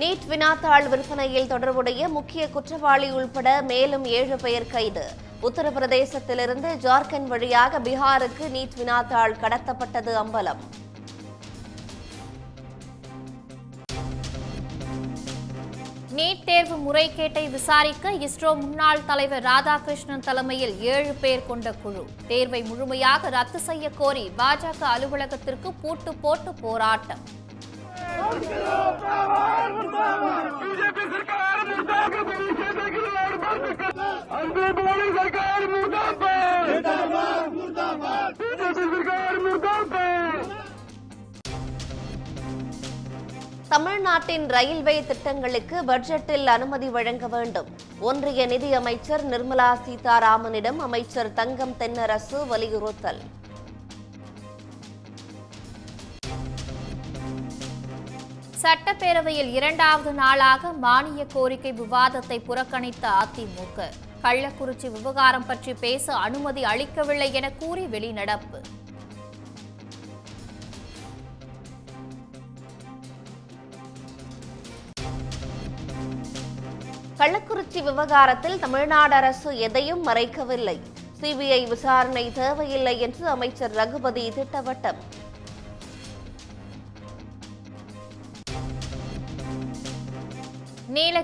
NEET வினாத்தாள் விற்பனையில் தொடர்புடைய முக்கிய குற்றவாளி உள்பட மேலும் ஏழு பேர் கைது உத்தரப்பிரதேசத்திலிருந்து ஜார்க்கண்ட் வழியாக பீகாருக்கு நீட் வினாத்தாள் கடத்தப்பட்டது அம்பலம் நீட் தேர்வு முறைகேட்டை விசாரிக்க இஸ்ரோ முன்னாள் தலைவர் ராதாகிருஷ்ணன் தலைமையில் ஏழு பேர் கொண்ட குழு தேர்வை முழுமையாக ரத்து செய்ய கோரி பாஜக அலுவலகத்திற்கு பூட்டு போட்டு போராட்டம் தமிழ்நாட்டின் ரயில்வே திட்டங்களுக்கு பட்ஜெட்டில் அனுமதி வழங்க வேண்டும் ஒன்றிய நிதியமைச்சர் நிர்மலா சீதாராமனிடம் அமைச்சர் தங்கம் தென்னரசு வலியுறுத்தல் சட்டப்பேரவையில் இரண்டாவது நாளாக மானிய கோரிக்கை விவாதத்தை புறக்கணித்த அதிமுக கள்ளக்குறிச்சி விவகாரம் பற்றி பேச அனுமதி அளிக்கவில்லை என கூறி வெளிநடப்பு கள்ளக்குறிச்சி விவகாரத்தில் தமிழ்நாடு அரசு எதையும் மறைக்கவில்லை சிபிஐ விசாரணை தேவையில்லை என்று அமைச்சர் ரகுபதி திட்டவட்டம்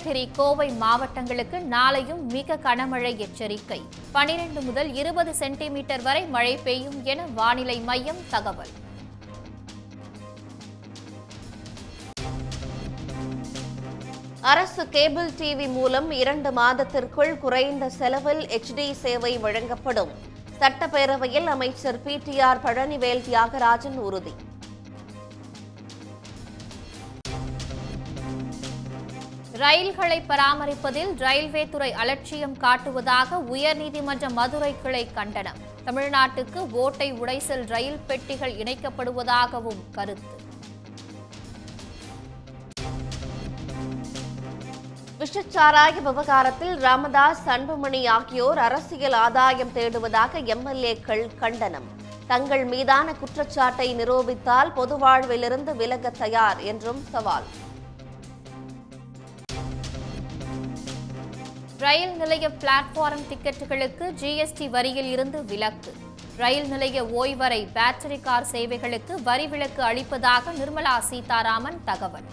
நீலகிரி கோவை மாவட்டங்களுக்கு நாளையும் மிக கனமழை எச்சரிக்கை பனிரெண்டு முதல் இருபது சென்டிமீட்டர் வரை மழை பெய்யும் என வானிலை மையம் தகவல் அரசு கேபிள் டிவி மூலம் இரண்டு மாதத்திற்குள் குறைந்த செலவில் எச்டி சேவை வழங்கப்படும் சட்டப்பேரவையில் அமைச்சர் பி பிடிஆர் பழனிவேல் தியாகராஜன் உறுதி ரயில்களை பராமரிப்பதில் ரயில்வே துறை அலட்சியம் காட்டுவதாக உயர்நீதிமன்ற மதுரை கிளை கண்டனம் தமிழ்நாட்டுக்கு ஓட்டை உடைசல் ரயில் பெட்டிகள் இணைக்கப்படுவதாகவும் கருத்து விஷச்சாராய விவகாரத்தில் ராமதாஸ் அன்புமணி ஆகியோர் அரசியல் ஆதாயம் தேடுவதாக எம்எல்ஏக்கள் கண்டனம் தங்கள் மீதான குற்றச்சாட்டை நிரூபித்தால் பொது வாழ்விலிருந்து விலக தயார் என்றும் சவால் ரயில் நிலைய பிளாட்ஃபார்ம் டிக்கெட்டுகளுக்கு ஜிஎஸ்டி வரியில் இருந்து விலக்கு ரயில் நிலைய ஓய்வறை பேட்டரி கார் சேவைகளுக்கு வரி விலக்கு அளிப்பதாக நிர்மலா சீதாராமன் தகவல்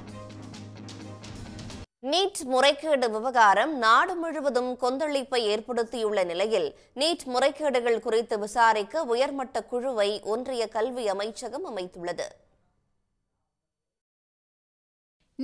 நீட் முறைகேடு விவகாரம் நாடு முழுவதும் கொந்தளிப்பை ஏற்படுத்தியுள்ள நிலையில் நீட் முறைகேடுகள் குறித்து விசாரிக்க உயர்மட்ட குழுவை ஒன்றிய கல்வி அமைச்சகம் அமைத்துள்ளது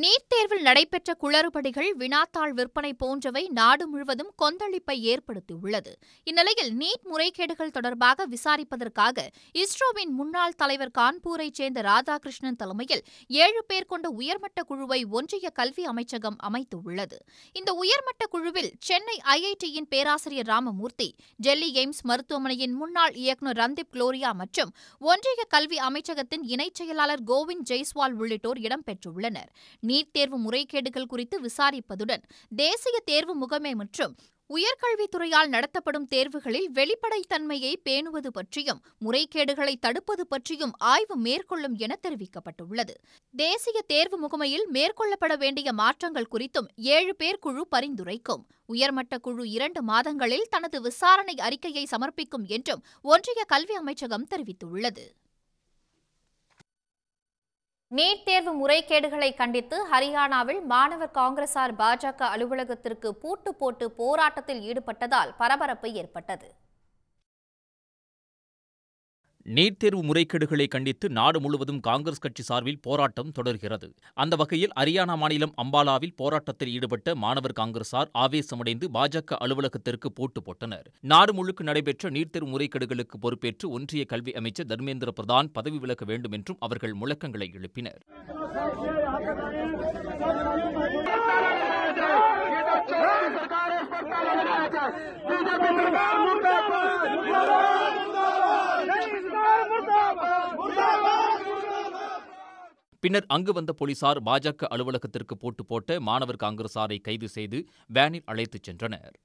நீட் தேர்வில் நடைபெற்ற குளறுபடிகள் வினாத்தாள் விற்பனை போன்றவை நாடு முழுவதும் கொந்தளிப்பை ஏற்படுத்தியுள்ளது இந்நிலையில் நீட் முறைகேடுகள் தொடர்பாக விசாரிப்பதற்காக இஸ்ரோவின் முன்னாள் தலைவர் கான்பூரைச் சேர்ந்த ராதாகிருஷ்ணன் தலைமையில் ஏழு பேர் கொண்ட உயர்மட்ட குழுவை ஒன்றிய கல்வி அமைச்சகம் அமைத்துள்ளது இந்த உயர்மட்ட குழுவில் சென்னை ஐஐடியின் பேராசிரியர் ராமமூர்த்தி டெல்லி எய்ம்ஸ் மருத்துவமனையின் முன்னாள் இயக்குநர் ரந்தீப் குளோரியா மற்றும் ஒன்றிய கல்வி அமைச்சகத்தின் இணைச் செயலாளர் கோவிந்த் ஜெய்ஸ்வால் உள்ளிட்டோர் இடம்பெற்றுள்ளனர் நீட் தேர்வு முறைகேடுகள் குறித்து விசாரிப்பதுடன் தேசிய தேர்வு முகமை மற்றும் உயர்கல்வித்துறையால் நடத்தப்படும் தேர்வுகளில் வெளிப்படைத்தன்மையை பேணுவது பற்றியும் முறைகேடுகளை தடுப்பது பற்றியும் ஆய்வு மேற்கொள்ளும் என தெரிவிக்கப்பட்டுள்ளது தேசிய தேர்வு முகமையில் மேற்கொள்ளப்பட வேண்டிய மாற்றங்கள் குறித்தும் ஏழு பேர் குழு பரிந்துரைக்கும் உயர்மட்ட குழு இரண்டு மாதங்களில் தனது விசாரணை அறிக்கையை சமர்ப்பிக்கும் என்றும் ஒன்றிய கல்வி அமைச்சகம் தெரிவித்துள்ளது நீட் தேர்வு முறைகேடுகளை கண்டித்து ஹரியானாவில் மாணவர் காங்கிரசார் பாஜக அலுவலகத்திற்கு பூட்டு போட்டு போராட்டத்தில் ஈடுபட்டதால் பரபரப்பு ஏற்பட்டது நீட் தேர்வு முறைகேடுகளை கண்டித்து நாடு முழுவதும் காங்கிரஸ் கட்சி சார்பில் போராட்டம் தொடர்கிறது அந்த வகையில் ஹரியானா மாநிலம் அம்பாலாவில் போராட்டத்தில் ஈடுபட்ட மாணவர் காங்கிரசார் ஆவேசமடைந்து பாஜக அலுவலகத்திற்கு போட்டு போட்டனர் நாடு முழுக்க நடைபெற்ற நீட் தேர்வு முறைகேடுகளுக்கு பொறுப்பேற்று ஒன்றிய கல்வி அமைச்சர் தர்மேந்திர பிரதான் பதவி விலக வேண்டும் என்றும் அவர்கள் முழக்கங்களை எழுப்பினர் பிஜேபி பின்னர் அங்கு வந்த போலீசார் பாஜக அலுவலகத்திற்கு போட்டு போட்ட மாணவர் காங்கிரசாரை கைது செய்து வேனில் அழைத்துச் சென்றனர்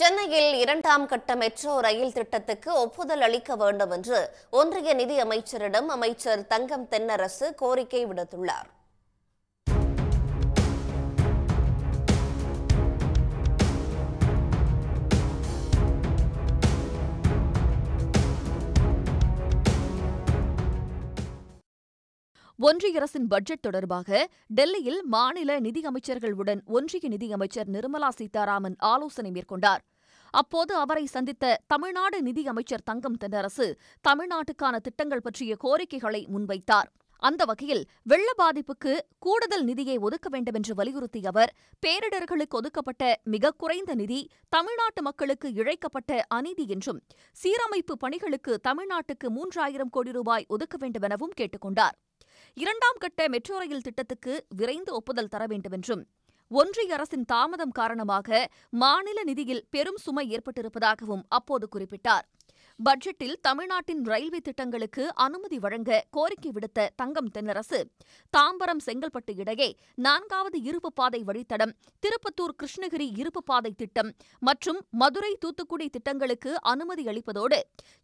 சென்னையில் இரண்டாம் கட்ட மெட்ரோ ரயில் திட்டத்துக்கு ஒப்புதல் அளிக்க வேண்டும் என்று ஒன்றிய நிதி அமைச்சரிடம் அமைச்சர் தங்கம் தென்னரசு கோரிக்கை விடுத்துள்ளார் ஒன்றிய அரசின் பட்ஜெட் தொடர்பாக டெல்லியில் மாநில நிதியமைச்சர்களுடன் ஒன்றிய நிதியமைச்சர் நிர்மலா சீதாராமன் ஆலோசனை மேற்கொண்டார் அப்போது அவரை சந்தித்த தமிழ்நாடு நிதியமைச்சர் தங்கம் தென்னரசு தமிழ்நாட்டுக்கான திட்டங்கள் பற்றிய கோரிக்கைகளை முன்வைத்தார் அந்த வகையில் வெள்ள பாதிப்புக்கு கூடுதல் நிதியை ஒதுக்க வேண்டும் என்று வலியுறுத்திய அவர் பேரிடர்களுக்கு ஒதுக்கப்பட்ட மிக குறைந்த நிதி தமிழ்நாட்டு மக்களுக்கு இழைக்கப்பட்ட அநீதி என்றும் சீரமைப்பு பணிகளுக்கு தமிழ்நாட்டுக்கு மூன்றாயிரம் கோடி ரூபாய் ஒதுக்க வேண்டும் எனவும் கேட்டுக் கொண்டார் இரண்டாம் கட்ட மெட்ரோ ரயில் திட்டத்துக்கு விரைந்து ஒப்புதல் தர வேண்டும் என்றும் ஒன்றிய அரசின் தாமதம் காரணமாக மாநில நிதியில் பெரும் சுமை ஏற்பட்டிருப்பதாகவும் அப்போது குறிப்பிட்டார் பட்ஜெட்டில் தமிழ்நாட்டின் ரயில்வே திட்டங்களுக்கு அனுமதி வழங்க கோரிக்கை விடுத்த தங்கம் தென்னரசு தாம்பரம் செங்கல்பட்டு இடையே நான்காவது இருப்பு பாதை வழித்தடம் திருப்பத்தூர் கிருஷ்ணகிரி இருப்பு பாதை திட்டம் மற்றும் மதுரை தூத்துக்குடி திட்டங்களுக்கு அனுமதி அளிப்பதோடு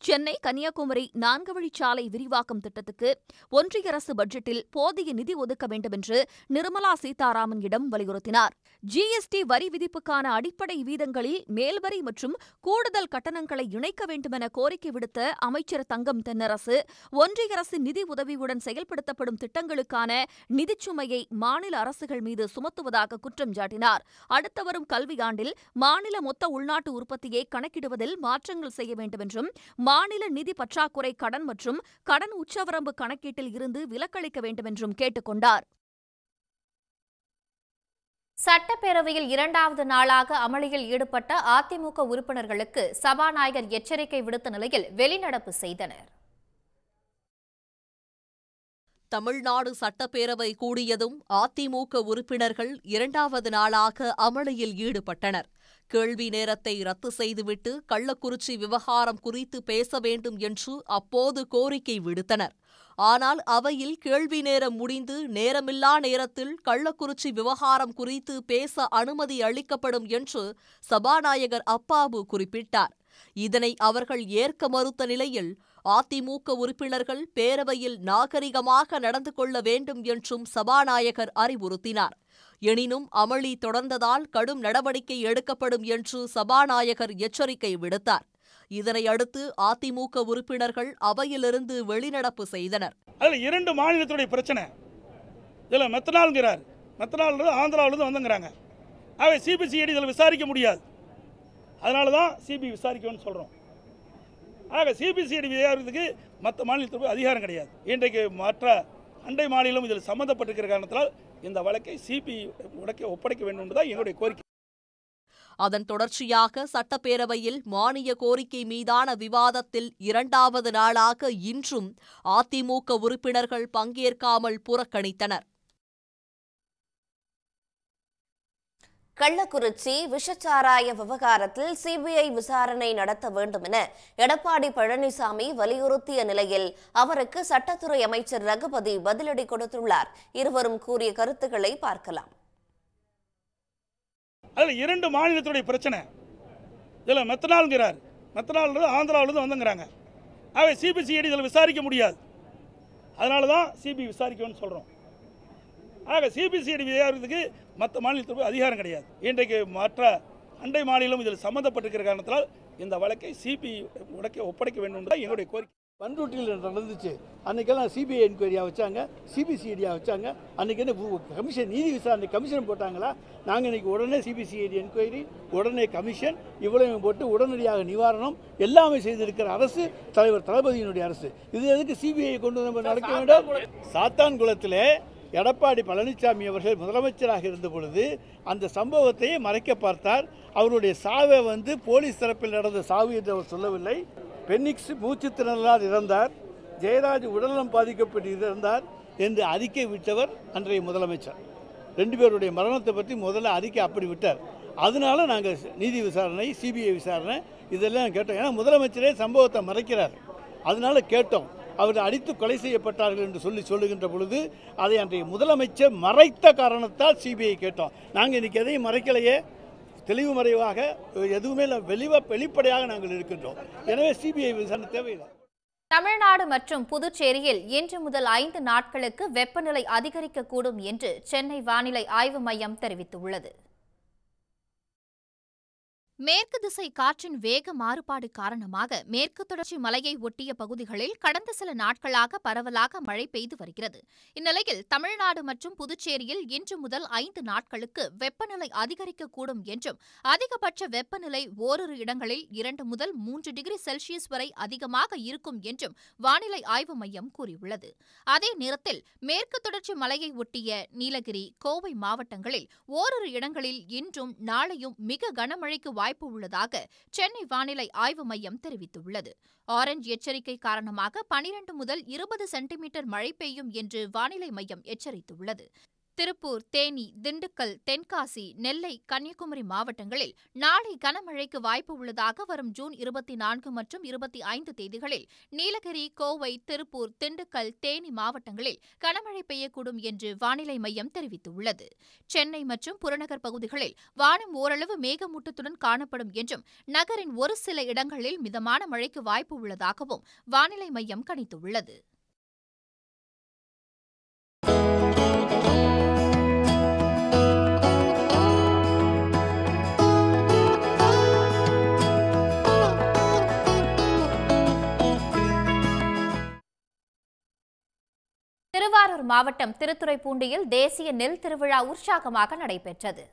சென்னை கன்னியாகுமரி நான்கு வழிச்சாலை விரிவாக்கம் திட்டத்துக்கு ஒன்றிய அரசு பட்ஜெட்டில் போதிய நிதி ஒதுக்க வேண்டும் என்று நிர்மலா சீதாராமனிடம் வலியுறுத்தினார் ஜிஎஸ்டி வரி விதிப்புக்கான அடிப்படை வீதங்களில் மேல்வரி மற்றும் கூடுதல் கட்டணங்களை இணைக்க வேண்டுமென கோரிக்கை விடுத்த அமைச்சர் தங்கம் தென்னரசு ஒன்றிய அரசின் நிதி உதவியுடன் செயல்படுத்தப்படும் திட்டங்களுக்கான நிதிச்சுமையை மாநில அரசுகள் மீது சுமத்துவதாக குற்றம் சாட்டினார் அடுத்து வரும் கல்வியாண்டில் மாநில மொத்த உள்நாட்டு உற்பத்தியை கணக்கிடுவதில் மாற்றங்கள் செய்ய வேண்டும் என்றும் மாநில நிதி பற்றாக்குறை கடன் மற்றும் கடன் உச்சவரம்பு கணக்கீட்டில் இருந்து விலக்களிக்க வேண்டும் என்றும் கேட்டுக் சட்டப்பேரவையில் இரண்டாவது நாளாக அமளியில் ஈடுபட்ட அதிமுக உறுப்பினர்களுக்கு சபாநாயகர் எச்சரிக்கை விடுத்த நிலையில் வெளிநடப்பு செய்தனர் தமிழ்நாடு சட்டப்பேரவை கூடியதும் அதிமுக உறுப்பினர்கள் இரண்டாவது நாளாக அமளியில் ஈடுபட்டனர் கேள்வி நேரத்தை ரத்து செய்துவிட்டு கள்ளக்குறிச்சி விவகாரம் குறித்து பேச வேண்டும் என்று அப்போது கோரிக்கை விடுத்தனர் ஆனால் அவையில் கேள்வி நேரம் முடிந்து நேரமில்லா நேரத்தில் கள்ளக்குறிச்சி விவகாரம் குறித்து பேச அனுமதி அளிக்கப்படும் என்று சபாநாயகர் அப்பாவு குறிப்பிட்டார் இதனை அவர்கள் ஏற்க மறுத்த நிலையில் அதிமுக உறுப்பினர்கள் பேரவையில் நாகரிகமாக நடந்து கொள்ள வேண்டும் என்றும் சபாநாயகர் அறிவுறுத்தினார் எனினும் அமளி தொடர்ந்ததால் கடும் நடவடிக்கை எடுக்கப்படும் என்று சபாநாயகர் எச்சரிக்கை விடுத்தார் இதனையடுத்து அதிமுக உறுப்பினர்கள் அவையிலிருந்து வெளிநடப்பு செய்தனர் அதில் இரண்டு மாநிலத்துடைய பிரச்சனை இதில் மெத்தனால்ங்கிறார் மெத்தனால் ஆந்திராவிலிருந்து வந்துங்கிறாங்க அவை சிபிசிஐடி இதில் விசாரிக்க முடியாது அதனால தான் சிபி விசாரிக்கணும்னு சொல்கிறோம் ஆக சிபிசிஐடி விசாரிக்கிறதுக்கு மற்ற மாநிலத்திற்கு அதிகாரம் கிடையாது இன்றைக்கு மற்ற அண்டை மாநிலம் இதில் சம்மந்தப்பட்டிருக்கிற காரணத்தால் இந்த வழக்கை சிபிஐ உடக்க ஒப்படைக்க வேண்டும் என்றுதான் என்னுடைய கோரிக்கை அதன் தொடர்ச்சியாக சட்டப்பேரவையில் மானிய கோரிக்கை மீதான விவாதத்தில் இரண்டாவது நாளாக இன்றும் அதிமுக உறுப்பினர்கள் பங்கேற்காமல் புறக்கணித்தனர் கள்ளக்குறிச்சி விஷச்சாராய விவகாரத்தில் சிபிஐ விசாரணை நடத்த வேண்டும் என எடப்பாடி பழனிசாமி வலியுறுத்திய நிலையில் அவருக்கு சட்டத்துறை அமைச்சர் ரகுபதி பதிலடி கொடுத்துள்ளார் இருவரும் கூறிய கருத்துக்களை பார்க்கலாம் இரண்டு மாநிலத்துடைய பிரச்சனை இதில் மெத்தனால்ங்கிறார் மெத்தனால் ஆந்திராவிலிருந்து வந்துங்கிறாங்க அவை சிபிசிஐடி இதில் விசாரிக்க முடியாது அதனால தான் சிபிஐ விசாரிக்கணும்னு சொல்கிறோம் ஆக சிபிசிஐடி விசாரிக்கிறதுக்கு மற்ற மாநிலத்திற்கு அதிகாரம் கிடையாது இன்றைக்கு மற்ற அண்டை மாநிலம் இதில் சம்மந்தப்பட்டிருக்கிற காரணத்தால் இந்த வழக்கை சிபி உடைக்க ஒப்படைக்க வேண்டும் தான் என்னுடைய கோரிக்கை பண்ரூட்டியில் நடந்துச்சு அன்றைக்கெல்லாம் சிபிஐ என்கொயரியாக வச்சாங்க சிபிசிஐடியாக வச்சாங்க அன்றைக்கி என்ன கமிஷன் நீதி விசாரணை கமிஷன் போட்டாங்களா நாங்கள் இன்றைக்கி உடனே சிபிசிஐடி என்கொயரி உடனே கமிஷன் இவ்வளவு போட்டு உடனடியாக நிவாரணம் எல்லாமே செய்திருக்கிற அரசு தலைவர் தளபதியினுடைய அரசு இது எதுக்கு சிபிஐ கொண்டு நடக்க வேண்டும் சாத்தான் எடப்பாடி பழனிசாமி அவர்கள் முதலமைச்சராக இருந்த பொழுது அந்த சம்பவத்தையே மறைக்க பார்த்தார் அவருடைய சாவை வந்து போலீஸ் தரப்பில் நடந்த சாவு என்று அவர் சொல்லவில்லை பென்னிக்ஸ் மூச்சு திறனால் இறந்தார் ஜெயராஜ் உடல்நலம் பாதிக்கப்பட்டு இறந்தார் என்று அறிக்கை விட்டவர் அன்றைய முதலமைச்சர் ரெண்டு பேருடைய மரணத்தை பற்றி முதல்ல அறிக்கை அப்படி விட்டார் அதனால நாங்கள் நீதி விசாரணை சிபிஐ விசாரணை இதெல்லாம் கேட்டோம் ஏன்னா முதலமைச்சரே சம்பவத்தை மறைக்கிறார் அதனால கேட்டோம் அவர்கள் அடித்து கொலை செய்யப்பட்டார்கள் என்று சொல்லி சொல்லுகின்ற பொழுது அதை அன்றைய முதலமைச்சர் மறைத்த காரணத்தால் சிபிஐ கேட்டோம் நாங்கள் இன்றைக்கி எதையும் மறைக்கலையே தெளிவு மறைவாக எதுவுமே வெளிவ வெளிப்படையாக நாங்கள் இருக்கின்றோம் எனவே சிபிஐ விசாரணை தேவையில்லை தமிழ்நாடு மற்றும் புதுச்சேரியில் இன்று முதல் ஐந்து நாட்களுக்கு வெப்பநிலை அதிகரிக்கக்கூடும் என்று சென்னை வானிலை ஆய்வு மையம் தெரிவித்துள்ளது மேற்கு திசை காற்றின் வேக மாறுபாடு காரணமாக மேற்கு தொடர்ச்சி மலையை ஒட்டிய பகுதிகளில் கடந்த சில நாட்களாக பரவலாக மழை பெய்து வருகிறது இந்நிலையில் தமிழ்நாடு மற்றும் புதுச்சேரியில் இன்று முதல் ஐந்து நாட்களுக்கு வெப்பநிலை அதிகரிக்கக்கூடும் என்றும் அதிகபட்ச வெப்பநிலை ஓரிரு இடங்களில் இரண்டு முதல் மூன்று டிகிரி செல்சியஸ் வரை அதிகமாக இருக்கும் என்றும் வானிலை ஆய்வு மையம் கூறியுள்ளது அதே நேரத்தில் மேற்கு தொடர்ச்சி மலையை ஒட்டிய நீலகிரி கோவை மாவட்டங்களில் ஓரிரு இடங்களில் இன்றும் நாளையும் மிக கனமழைக்கு வாய்ப்பு உள்ளதாக சென்னை வானிலை ஆய்வு மையம் தெரிவித்துள்ளது ஆரஞ்ச் எச்சரிக்கை காரணமாக பனிரண்டு முதல் இருபது சென்டிமீட்டர் மழை பெய்யும் என்று வானிலை மையம் எச்சரித்துள்ளது திருப்பூர் தேனி திண்டுக்கல் தென்காசி நெல்லை கன்னியாகுமரி மாவட்டங்களில் நாளை கனமழைக்கு வாய்ப்பு உள்ளதாக வரும் ஜூன் இருபத்தி நான்கு மற்றும் இருபத்தி ஐந்து தேதிகளில் நீலகிரி கோவை திருப்பூர் திண்டுக்கல் தேனி மாவட்டங்களில் கனமழை பெய்யக்கூடும் என்று வானிலை மையம் தெரிவித்துள்ளது சென்னை மற்றும் புறநகர் பகுதிகளில் வானம் ஓரளவு மேகமூட்டத்துடன் காணப்படும் என்றும் நகரின் ஒரு சில இடங்களில் மிதமான மழைக்கு வாய்ப்பு உள்ளதாகவும் வானிலை மையம் கணித்துள்ளது திருவாரூர் மாவட்டம் திருத்துறைப்பூண்டியில் தேசிய நெல் திருவிழா உற்சாகமாக நடைபெற்றது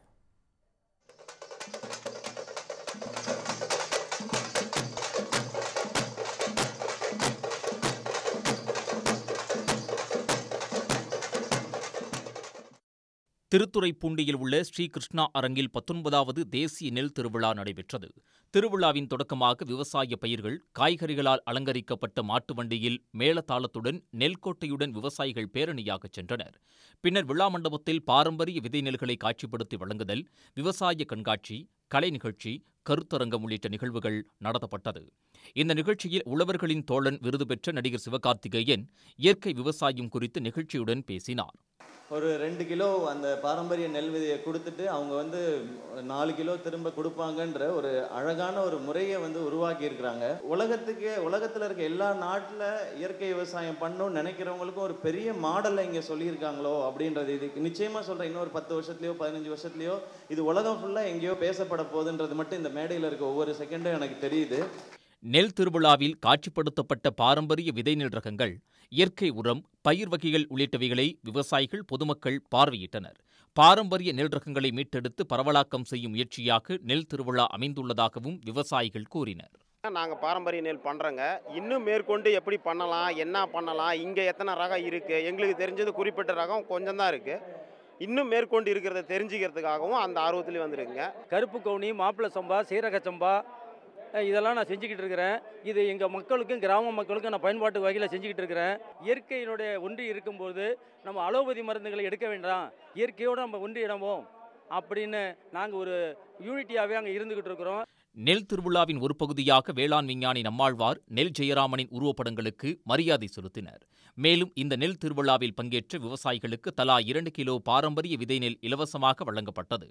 திருத்துறைப்பூண்டியில் உள்ள ஸ்ரீ கிருஷ்ணா அரங்கில் பத்தொன்பதாவது தேசிய நெல் திருவிழா நடைபெற்றது திருவிழாவின் தொடக்கமாக விவசாய பயிர்கள் காய்கறிகளால் அலங்கரிக்கப்பட்ட மாட்டு வண்டியில் மேளதாளத்துடன் நெல்கோட்டையுடன் விவசாயிகள் பேரணியாக சென்றனர் பின்னர் விழா மண்டபத்தில் பாரம்பரிய விதை நெல்களை காட்சிப்படுத்தி வழங்குதல் விவசாய கண்காட்சி கலை நிகழ்ச்சி கருத்தரங்கம் உள்ளிட்ட நிகழ்வுகள் நடத்தப்பட்டது இந்த நிகழ்ச்சியில் உழவர்களின் தோழன் விருது பெற்ற நடிகர் சிவகார்த்திகேயன் இயற்கை விவசாயம் குறித்து நிகழ்ச்சியுடன் பேசினார் ஒரு ரெண்டு கிலோ அந்த பாரம்பரிய நெல் விதையை கொடுத்துட்டு அவங்க வந்து நாலு கிலோ திரும்ப கொடுப்பாங்கன்ற ஒரு அழகான ஒரு முறையை வந்து உருவாக்கி இருக்கிறாங்க உலகத்துக்கு உலகத்தில் இருக்க எல்லா நாட்டில் இயற்கை விவசாயம் பண்ணணும்னு நினைக்கிறவங்களுக்கும் ஒரு பெரிய மாடலை இங்கே சொல்லியிருக்காங்களோ அப்படின்றது இது நிச்சயமாக சொல்கிறேன் இன்னொரு பத்து வருஷத்துலையோ பதினஞ்சு வருஷத்துலையோ இது உலகம் ஃபுல்லாக எங்கேயோ பேசப்பட செயல்பட போகுதுன்றது மட்டும் இந்த மேடையில் இருக்க ஒவ்வொரு செகண்டும் எனக்கு தெரியுது நெல் திருவிழாவில் காட்சிப்படுத்தப்பட்ட பாரம்பரிய விதை நெல் ரகங்கள் இயற்கை உரம் பயிர் வகைகள் உள்ளிட்டவைகளை விவசாயிகள் பொதுமக்கள் பார்வையிட்டனர் பாரம்பரிய நெல் ரகங்களை மீட்டெடுத்து பரவலாக்கம் செய்யும் முயற்சியாக நெல் திருவிழா அமைந்துள்ளதாகவும் விவசாயிகள் கூறினர் நாங்கள் பாரம்பரிய நெல் பண்ணுறோங்க இன்னும் மேற்கொண்டு எப்படி பண்ணலாம் என்ன பண்ணலாம் இங்கே எத்தனை ரகம் இருக்குது எங்களுக்கு தெரிஞ்சது குறிப்பிட்ட ரகம் கொஞ்சம் தான் இருக்குது இன்னும் மேற்கொண்டு இருக்கிறத தெரிஞ்சுக்கிறதுக்காகவும் அந்த ஆர்வத்துலேயும் வந்திருக்குங்க கருப்பு கவுனி மாப்பிள்ளை சம்பா சீரக சம்பா இதெல்லாம் நான் செஞ்சுக்கிட்டு இருக்கிறேன் இது எங்கள் மக்களுக்கும் கிராம மக்களுக்கும் நான் பயன்பாட்டு வகையில் செஞ்சுக்கிட்டு இருக்கிறேன் இயற்கையினுடைய ஒன்றி இருக்கும்போது நம்ம அலோபதி மருந்துகளை எடுக்க வேண்டாம் இயற்கையோடு நம்ம ஒன்றி இடமோ அப்படின்னு நாங்கள் ஒரு யூனிட்டியாகவே அங்கே இருந்துக்கிட்டு இருக்கிறோம் நெல் திருவிழாவின் ஒரு பகுதியாக வேளாண் விஞ்ஞானி நம்மாழ்வார் நெல் ஜெயராமனின் உருவப்படங்களுக்கு மரியாதை செலுத்தினர் மேலும் இந்த நெல் திருவிழாவில் பங்கேற்ற விவசாயிகளுக்கு தலா இரண்டு கிலோ பாரம்பரிய விதை நெல் இலவசமாக வழங்கப்பட்டது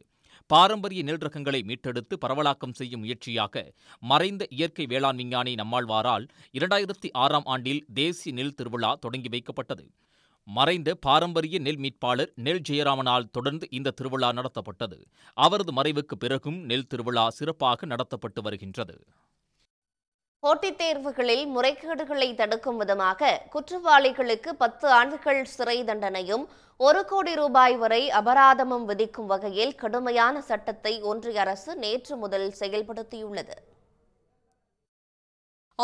பாரம்பரிய நெல் ரகங்களை மீட்டெடுத்து பரவலாக்கம் செய்யும் முயற்சியாக மறைந்த இயற்கை வேளாண் விஞ்ஞானி நம்மாழ்வாரால் இரண்டாயிரத்தி ஆறாம் ஆண்டில் தேசிய நெல் திருவிழா தொடங்கி வைக்கப்பட்டது மறைந்த பாரம்பரிய நெல் மீட்பாளர் நெல் ஜெயராமனால் தொடர்ந்து இந்த திருவிழா நடத்தப்பட்டது அவரது மறைவுக்கு பிறகும் நெல் திருவிழா சிறப்பாக நடத்தப்பட்டு வருகின்றது போட்டித் தேர்வுகளில் முறைகேடுகளை தடுக்கும் விதமாக குற்றவாளிகளுக்கு பத்து ஆண்டுகள் சிறை தண்டனையும் ஒரு கோடி ரூபாய் வரை அபராதமும் விதிக்கும் வகையில் கடுமையான சட்டத்தை ஒன்றிய அரசு நேற்று முதல் செயல்படுத்தியுள்ளது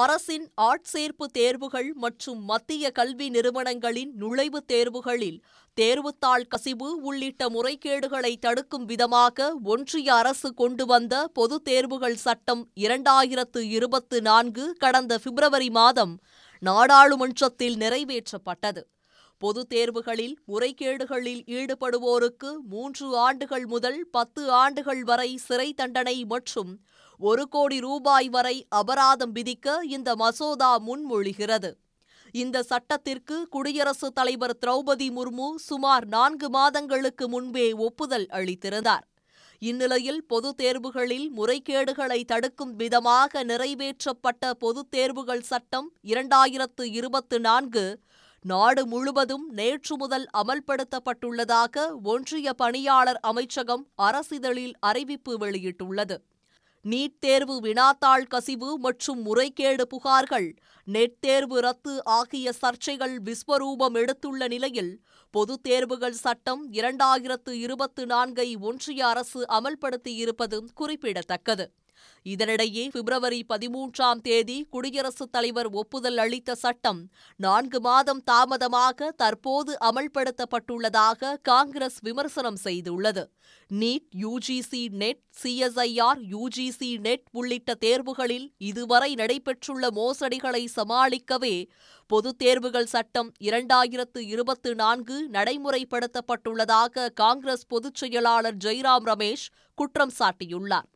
அரசின் ஆட்சேர்ப்பு தேர்வுகள் மற்றும் மத்திய கல்வி நிறுவனங்களின் நுழைவுத் தேர்வுகளில் தேர்வுத்தாள் கசிவு உள்ளிட்ட முறைகேடுகளை தடுக்கும் விதமாக ஒன்றிய அரசு கொண்டு வந்த பொதுத் தேர்வுகள் சட்டம் இரண்டாயிரத்து இருபத்து நான்கு கடந்த பிப்ரவரி மாதம் நாடாளுமன்றத்தில் நிறைவேற்றப்பட்டது பொதுத் தேர்வுகளில் முறைகேடுகளில் ஈடுபடுவோருக்கு மூன்று ஆண்டுகள் முதல் பத்து ஆண்டுகள் வரை சிறை தண்டனை மற்றும் ஒரு கோடி ரூபாய் வரை அபராதம் விதிக்க இந்த மசோதா முன்மொழிகிறது இந்த சட்டத்திற்கு குடியரசுத் தலைவர் திரௌபதி முர்மு சுமார் நான்கு மாதங்களுக்கு முன்பே ஒப்புதல் அளித்திருந்தார் இந்நிலையில் பொதுத் தேர்வுகளில் முறைகேடுகளை தடுக்கும் விதமாக நிறைவேற்றப்பட்ட பொதுத் தேர்வுகள் சட்டம் இரண்டாயிரத்து இருபத்து நான்கு நாடு முழுவதும் நேற்று முதல் அமல்படுத்தப்பட்டுள்ளதாக ஒன்றிய பணியாளர் அமைச்சகம் அரசிதழில் அறிவிப்பு வெளியிட்டுள்ளது நீட் தேர்வு வினாத்தாள் கசிவு மற்றும் முறைகேடு புகார்கள் நெட் தேர்வு ரத்து ஆகிய சர்ச்சைகள் விஸ்வரூபம் எடுத்துள்ள நிலையில் பொதுத் தேர்வுகள் சட்டம் இரண்டாயிரத்து இருபத்து நான்கை ஒன்றிய அரசு அமல்படுத்தியிருப்பது குறிப்பிடத்தக்கது இதனிடையே பிப்ரவரி பதிமூன்றாம் தேதி குடியரசுத் தலைவர் ஒப்புதல் அளித்த சட்டம் நான்கு மாதம் தாமதமாக தற்போது அமல்படுத்தப்பட்டுள்ளதாக காங்கிரஸ் விமர்சனம் செய்துள்ளது NEET UGC NET CSIR UGC NET உள்ளிட்ட தேர்வுகளில் இதுவரை நடைபெற்றுள்ள மோசடிகளை சமாளிக்கவே பொதுத் தேர்வுகள் சட்டம் இரண்டாயிரத்து இருபத்து நான்கு நடைமுறைப்படுத்தப்பட்டுள்ளதாக காங்கிரஸ் பொதுச் செயலாளர் ஜெய்ராம் ரமேஷ் குற்றம் சாட்டியுள்ளார்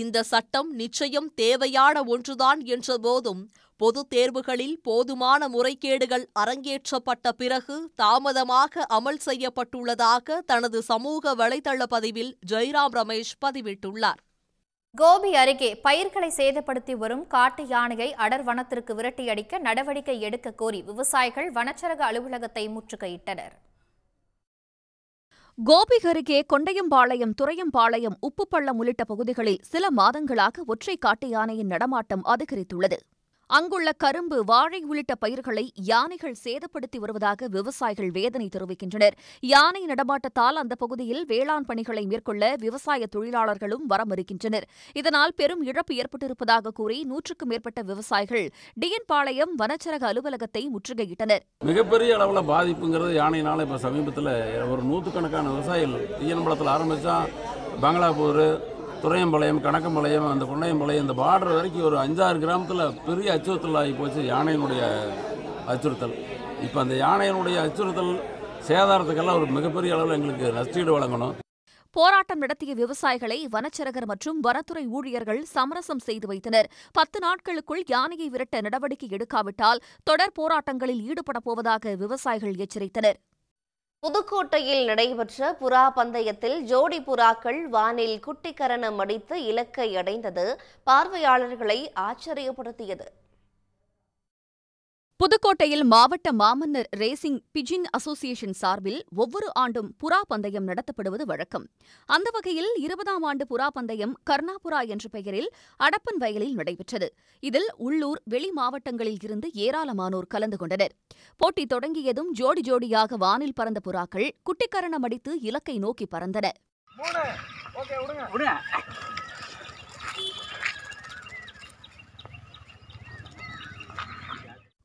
இந்த சட்டம் நிச்சயம் தேவையான ஒன்றுதான் என்ற போதும் பொது தேர்வுகளில் போதுமான முறைகேடுகள் அரங்கேற்றப்பட்ட பிறகு தாமதமாக அமல் செய்யப்பட்டுள்ளதாக தனது சமூக வலைதள பதிவில் ஜெய்ராம் ரமேஷ் பதிவிட்டுள்ளார் கோபி அருகே பயிர்களை சேதப்படுத்தி வரும் காட்டு யானையை அடர் வனத்திற்கு விரட்டியடிக்க நடவடிக்கை எடுக்க கோரி விவசாயிகள் வனச்சரக அலுவலகத்தை முற்றுகையிட்டனர் கோபி அருகே கொண்டையம்பாளையம் துறையம்பாளையம் உப்புப்பள்ளம் உள்ளிட்ட பகுதிகளில் சில மாதங்களாக ஒற்றை காட்டு யானையின் நடமாட்டம் அதிகரித்துள்ளது அங்குள்ள கரும்பு வாழை உள்ளிட்ட பயிர்களை யானைகள் சேதப்படுத்தி வருவதாக விவசாயிகள் வேதனை தெரிவிக்கின்றனர் யானை நடமாட்டத்தால் அந்த பகுதியில் வேளாண் பணிகளை மேற்கொள்ள விவசாய தொழிலாளர்களும் வர மறுக்கின்றனர் இதனால் பெரும் இழப்பு ஏற்பட்டிருப்பதாக கூறி நூற்றுக்கும் மேற்பட்ட விவசாயிகள் டிஎன் பாளையம் வனச்சரக அலுவலகத்தை முற்றுகையிட்டனர் மிகப்பெரிய அளவில் பாதிப்புங்கிறது யானையினால இப்போ சமீபத்தில் ஒரு நூற்றுக்கணக்கான விவசாயிகள் பங்களாபூர் துறையம்பாளையம் கணக்கம்பாளையம் அந்த கொண்டையம்பாளையம் இந்த பார்டர் வரைக்கும் ஒரு அஞ்சாறு கிராமத்தில் பெரிய அச்சுறுத்தல் ஆகி போச்சு யானையினுடைய அச்சுறுத்தல் இப்போ அந்த யானையினுடைய அச்சுறுத்தல் சேதாரத்துக்கெல்லாம் ஒரு மிகப்பெரிய அளவில் எங்களுக்கு நஷ்டீடு வழங்கணும் போராட்டம் நடத்திய விவசாயிகளை வனச்சரகர் மற்றும் வனத்துறை ஊழியர்கள் சமரசம் செய்து வைத்தனர் பத்து நாட்களுக்குள் யானையை விரட்ட நடவடிக்கை எடுக்காவிட்டால் தொடர் போராட்டங்களில் ஈடுபடப் போவதாக விவசாயிகள் எச்சரித்தனர் புதுக்கோட்டையில் நடைபெற்ற புறா பந்தயத்தில் ஜோடி புறாக்கள் வானில் குட்டிக்கரணம் அடித்து இலக்கை அடைந்தது பார்வையாளர்களை ஆச்சரியப்படுத்தியது புதுக்கோட்டையில் மாவட்ட மாமன்னர் ரேசிங் பிஜின் அசோசியேஷன் சார்பில் ஒவ்வொரு ஆண்டும் புறா பந்தயம் நடத்தப்படுவது வழக்கம் அந்த வகையில் இருபதாம் ஆண்டு புறா பந்தயம் கர்ணாபுரா என்ற பெயரில் அடப்பன் வயலில் நடைபெற்றது இதில் உள்ளூர் வெளி மாவட்டங்களில் இருந்து ஏராளமானோர் கலந்து கொண்டனர் போட்டி தொடங்கியதும் ஜோடி ஜோடியாக வானில் பறந்த புறாக்கள் குட்டிக்கரணம் அடித்து இலக்கை நோக்கி பறந்தன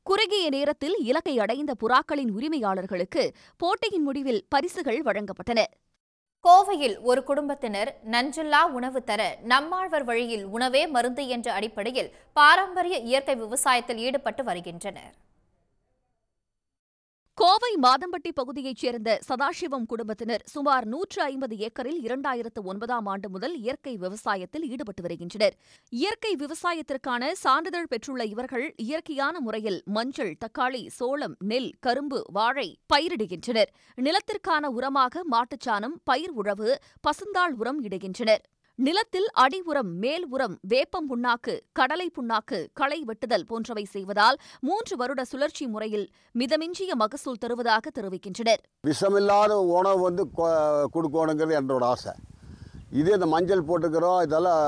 குறுகிய நேரத்தில் இலக்கை அடைந்த புறாக்களின் உரிமையாளர்களுக்கு போட்டியின் முடிவில் பரிசுகள் வழங்கப்பட்டன கோவையில் ஒரு குடும்பத்தினர் நஞ்சுல்லா உணவு தர நம்மாழ்வர் வழியில் உணவே மருந்து என்ற அடிப்படையில் பாரம்பரிய இயற்கை விவசாயத்தில் ஈடுபட்டு வருகின்றனர் கோவை மாதம்பட்டி பகுதியைச் சேர்ந்த சதாசிவம் குடும்பத்தினர் சுமார் நூற்று ஐம்பது ஏக்கரில் இரண்டாயிரத்து ஒன்பதாம் ஆண்டு முதல் இயற்கை விவசாயத்தில் ஈடுபட்டு வருகின்றனர் இயற்கை விவசாயத்திற்கான சான்றிதழ் பெற்றுள்ள இவர்கள் இயற்கையான முறையில் மஞ்சள் தக்காளி சோளம் நெல் கரும்பு வாழை பயிரிடுகின்றனர் நிலத்திற்கான உரமாக மாட்டுச்சாணம் பயிர் உழவு பசுந்தாள் உரம் இடுகின்றனர் நிலத்தில் அடி உரம் மேல் உரம் வேப்பம் புண்ணாக்கு கடலை புண்ணாக்கு களை வெட்டுதல் போன்றவை செய்வதால் மூன்று வருட சுழற்சி முறையில் மிதமிஞ்சிய மகசூல் தருவதாக தெரிவிக்கின்றனர் விஷமில்லாத உணவு வந்து கொடுக்கணுங்கிறது என்னோட ஆசை இதே இந்த மஞ்சள் போட்டுக்கிறோம் இதெல்லாம்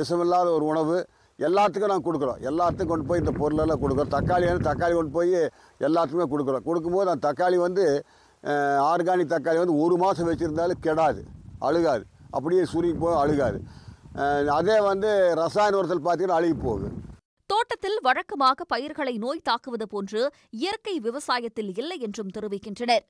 விஷமில்லாத ஒரு உணவு எல்லாத்துக்கும் நாங்கள் கொடுக்குறோம் எல்லாத்துக்கும் கொண்டு போய் இந்த பொருளெல்லாம் கொடுக்குறோம் தக்காளி வந்து தக்காளி கொண்டு போய் எல்லாத்துக்குமே கொடுக்குறோம் கொடுக்கும்போது அந்த தக்காளி வந்து ஆர்கானிக் தக்காளி வந்து ஒரு மாதம் வச்சுருந்தாலும் கெடாது அழுகாது அப்படியே சுருங்கி போய் அழுகாது அதே வந்து ரசாயன உரத்தில் பார்த்தீங்கன்னா அழுகி போகுது தோட்டத்தில் வழக்கமாக பயிர்களை நோய் தாக்குவது போன்று இயற்கை விவசாயத்தில் இல்லை என்றும் தெரிவிக்கின்றனர்